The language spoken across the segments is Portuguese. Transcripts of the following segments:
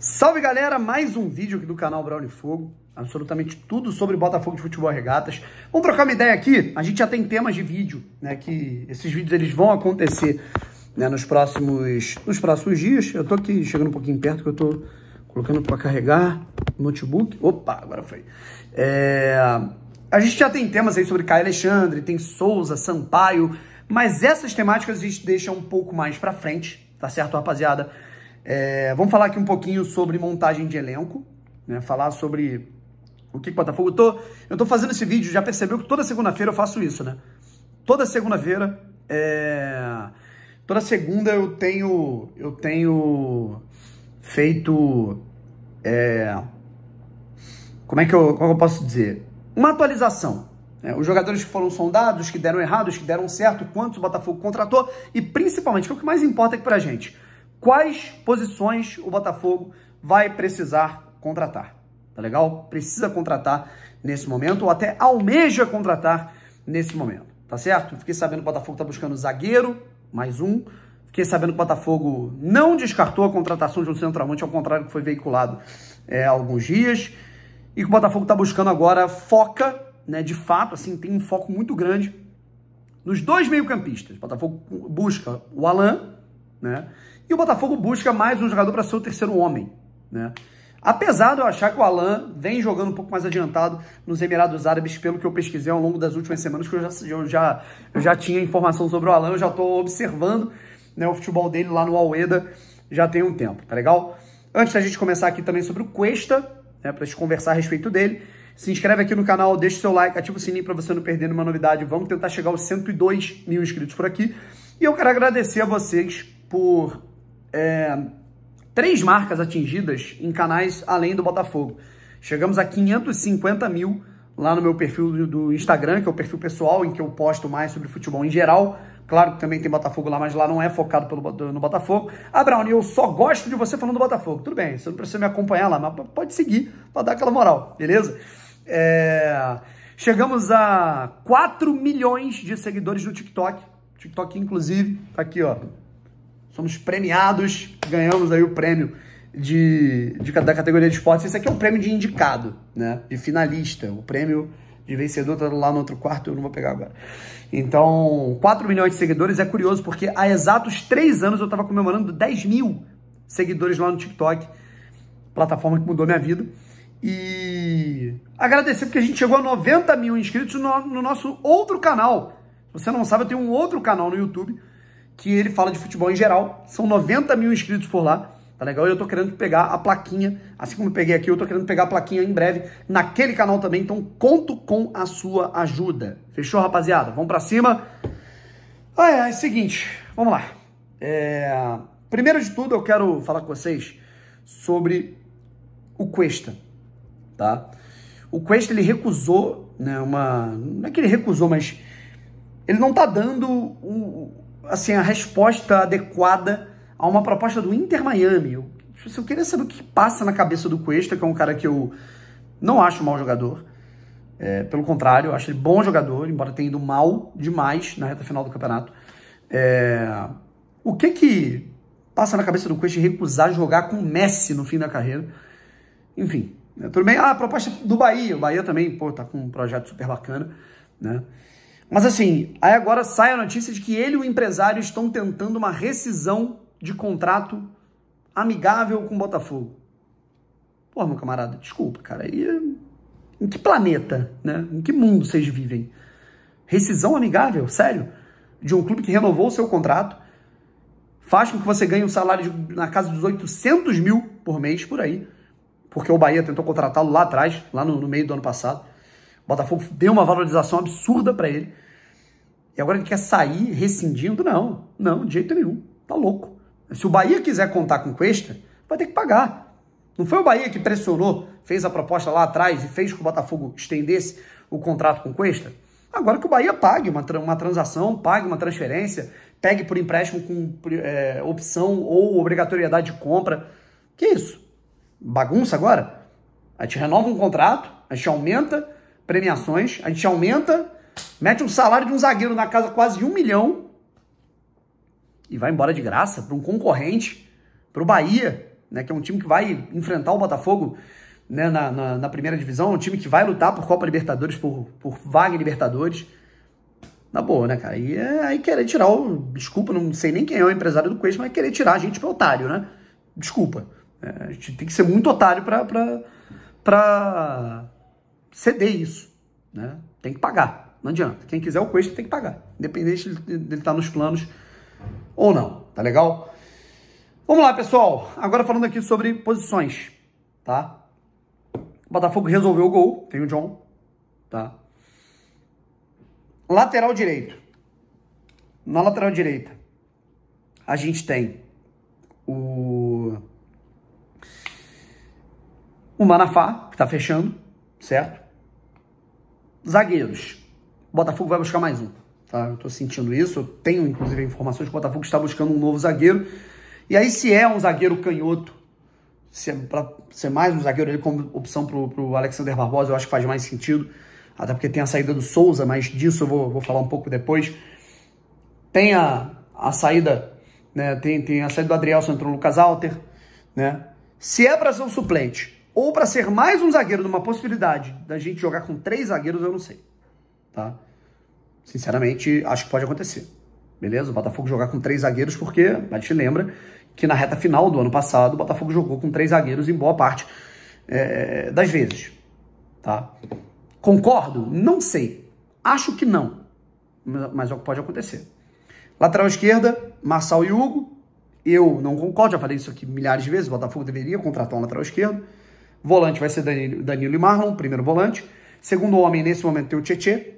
Salve galera, mais um vídeo aqui do canal Brown Fogo, absolutamente tudo sobre Botafogo de Futebol Regatas. Vamos trocar uma ideia aqui, a gente já tem temas de vídeo, né, que esses vídeos eles vão acontecer né, nos, próximos, nos próximos dias. Eu tô aqui chegando um pouquinho perto que eu tô colocando para carregar notebook. Opa, agora foi. É... A gente já tem temas aí sobre Caio Alexandre, tem Souza, Sampaio, mas essas temáticas a gente deixa um pouco mais para frente, tá certo, rapaziada? É, vamos falar aqui um pouquinho sobre montagem de elenco, né? Falar sobre o que, que Botafogo. Eu tô, eu tô fazendo esse vídeo, já percebeu que toda segunda-feira eu faço isso, né? Toda segunda-feira. É... Toda segunda eu tenho. Eu tenho feito. É... Como é que eu, como é eu posso dizer? Uma atualização. Né? os jogadores que foram sondados, que deram errado, os que deram certo, quantos o Botafogo contratou e principalmente, é o que mais importa aqui pra gente quais posições o Botafogo vai precisar contratar. Tá legal? Precisa contratar nesse momento, ou até almeja contratar nesse momento. Tá certo? Fiquei sabendo que o Botafogo está buscando zagueiro, mais um. Fiquei sabendo que o Botafogo não descartou a contratação de um centroavante, ao contrário do que foi veiculado é, há alguns dias. E que o Botafogo está buscando agora foca, né? De fato, assim, tem um foco muito grande nos dois meio-campistas. O Botafogo busca o Alain, né? E o Botafogo busca mais um jogador para ser o terceiro homem, né? Apesar de eu achar que o Alan vem jogando um pouco mais adiantado nos Emirados Árabes, pelo que eu pesquisei ao longo das últimas semanas, que eu já, eu já, eu já tinha informação sobre o Alan, eu já estou observando né, o futebol dele lá no Aleda já tem um tempo, tá legal? Antes da gente começar aqui também sobre o Cuesta, né, para gente conversar a respeito dele, se inscreve aqui no canal, deixa o seu like, ativa o sininho para você não perder nenhuma novidade. Vamos tentar chegar aos 102 mil inscritos por aqui. E eu quero agradecer a vocês por é, três marcas atingidas em canais além do Botafogo. Chegamos a 550 mil lá no meu perfil do Instagram, que é o perfil pessoal em que eu posto mais sobre futebol em geral. Claro que também tem Botafogo lá, mas lá não é focado pelo, no Botafogo. Ah, Brownie, eu só gosto de você falando do Botafogo. Tudo bem, você não precisa me acompanhar lá, mas pode seguir para dar aquela moral, beleza? É... Chegamos a 4 milhões de seguidores no TikTok. TikTok, inclusive, tá aqui, ó. Somos premiados, ganhamos aí o prêmio de, de, da categoria de esportes. Esse aqui é um prêmio de indicado, né? De finalista. O prêmio de vencedor tá lá no outro quarto, eu não vou pegar agora. Então, 4 milhões de seguidores é curioso, porque há exatos 3 anos eu estava comemorando 10 mil seguidores lá no TikTok, plataforma que mudou minha vida. E agradecer porque a gente chegou a 90 mil inscritos no, no nosso outro canal. Se você não sabe, eu tenho um outro canal no YouTube que ele fala de futebol em geral. São 90 mil inscritos por lá. Tá legal? E eu tô querendo pegar a plaquinha, assim como eu peguei aqui, eu tô querendo pegar a plaquinha em breve naquele canal também. Então, conto com a sua ajuda. Fechou, rapaziada? Vamos pra cima? Ah, é, é o seguinte, vamos lá. É... Primeiro de tudo, eu quero falar com vocês sobre o Cuesta, tá? O Cuesta, ele recusou, né, uma... Não é que ele recusou, mas ele não tá dando o, assim, a resposta adequada a uma proposta do Inter Miami. Eu, eu queria saber o que passa na cabeça do Cuesta, que é um cara que eu não acho um mau jogador. É, pelo contrário, eu acho ele bom jogador, embora tenha ido mal demais na reta final do campeonato. É, o que que passa na cabeça do Cuesta recusar jogar com Messi no fim da carreira? Enfim, né? tudo bem. Ah, a proposta do Bahia. O Bahia também, pô, tá com um projeto super bacana, né? Mas assim, aí agora sai a notícia de que ele e o empresário estão tentando uma rescisão de contrato amigável com o Botafogo. Pô, meu camarada, desculpa, cara. E eh, em que planeta, né? Em que mundo vocês vivem? Rescisão amigável, sério? De um clube que renovou o seu contrato, faz com que você ganhe um salário de, na casa dos 800 mil por mês, por aí, porque o Bahia tentou contratá-lo lá atrás, lá no, no meio do ano passado. Botafogo deu uma valorização absurda para ele. E agora ele quer sair rescindindo? Não, não, de jeito nenhum. Tá louco. Se o Bahia quiser contar com Cuesta, vai ter que pagar. Não foi o Bahia que pressionou, fez a proposta lá atrás e fez que o Botafogo estendesse o contrato com Cuesta? Agora que o Bahia pague uma, uma transação, pague uma transferência, pegue por empréstimo com é, opção ou obrigatoriedade de compra. Que isso? Bagunça agora? A gente renova um contrato, a gente aumenta premiações, a gente aumenta, mete um salário de um zagueiro na casa quase de um milhão e vai embora de graça para um concorrente, para o Bahia, né, que é um time que vai enfrentar o Botafogo né, na, na, na, primeira divisão, um time que vai lutar por Copa Libertadores, por, por vaga em Libertadores. Na boa, né, cara? E é, aí querer tirar o. Desculpa, não sei nem quem é o empresário do Coelho, mas querer tirar a gente para otário, né? Desculpa. É, a gente tem que ser muito otário para pra, pra ceder isso. Né? Tem que pagar. Não adianta. Quem quiser o coelho tem que pagar. Independente dele estar tá nos planos ou não. Tá legal? Vamos lá, pessoal. Agora falando aqui sobre posições. Tá? O Botafogo resolveu o gol. Tem o John. Tá? Lateral direito. Na lateral direita, a gente tem o, o Manafá, que está fechando, certo? Zagueiros. O Botafogo vai buscar mais um. Tá? Eu tô sentindo isso. Eu tenho, inclusive, informações que o Botafogo está buscando um novo zagueiro. E aí, se é um zagueiro canhoto, se é, para ser mais um zagueiro ele como opção pro, pro Alexander Barbosa, eu acho que faz mais sentido. Até porque tem a saída do Souza, mas disso eu vou, vou falar um pouco depois. Tem a, a saída, né? Tem, tem a saída do Adrielson, entrou o Lucas Alter, né? Se é para ser um suplente, ou para ser mais um zagueiro numa possibilidade da gente jogar com três zagueiros, eu não sei. Tá? Sinceramente, acho que pode acontecer. Beleza? O Botafogo jogar com três zagueiros, porque a gente lembra que na reta final do ano passado, o Botafogo jogou com três zagueiros em boa parte é, das vezes. Tá? Concordo? Não sei. Acho que não. Mas é o que pode acontecer. Lateral esquerda, Marçal e Hugo. Eu não concordo, já falei isso aqui milhares de vezes. O Botafogo deveria contratar um lateral esquerdo. Volante vai ser Danilo, Danilo e Marlon, primeiro volante. Segundo homem, nesse momento, tem o Tietê.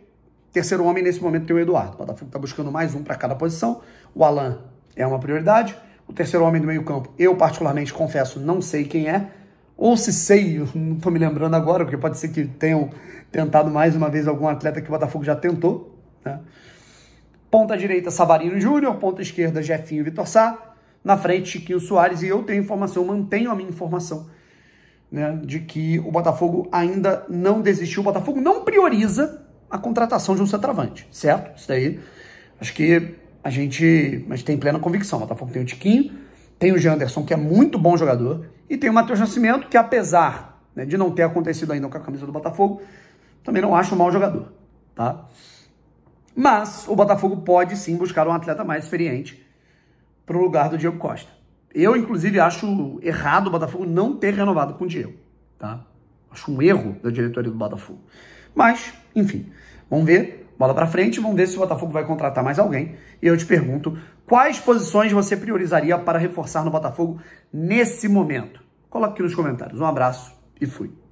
Terceiro homem, nesse momento, tem o Eduardo. O Botafogo está buscando mais um para cada posição. O Alan é uma prioridade. O terceiro homem do meio-campo, eu particularmente confesso, não sei quem é. Ou se sei, não estou me lembrando agora, porque pode ser que tenham tentado mais uma vez algum atleta que o Botafogo já tentou. Né? Ponta direita, Savarino Júnior. Ponta esquerda, Jefinho Vitor Sá. Na frente, Chiquinho Soares. E eu tenho informação, mantenho a minha informação né, de que o Botafogo ainda não desistiu, o Botafogo não prioriza a contratação de um centroavante, certo? Isso daí, acho que a gente, a gente tem plena convicção. O Botafogo tem o Tiquinho, tem o Janderson, que é muito bom jogador, e tem o Matheus Nascimento, que apesar né, de não ter acontecido ainda com a camisa do Botafogo, também não acho um mau jogador, tá? Mas o Botafogo pode sim buscar um atleta mais experiente para o lugar do Diego Costa. Eu, inclusive, acho errado o Botafogo não ter renovado com o Diego, tá? Acho um erro da diretoria do Botafogo. Mas, enfim, vamos ver. Bola para frente, vamos ver se o Botafogo vai contratar mais alguém. E eu te pergunto, quais posições você priorizaria para reforçar no Botafogo nesse momento? Coloque aqui nos comentários. Um abraço e fui.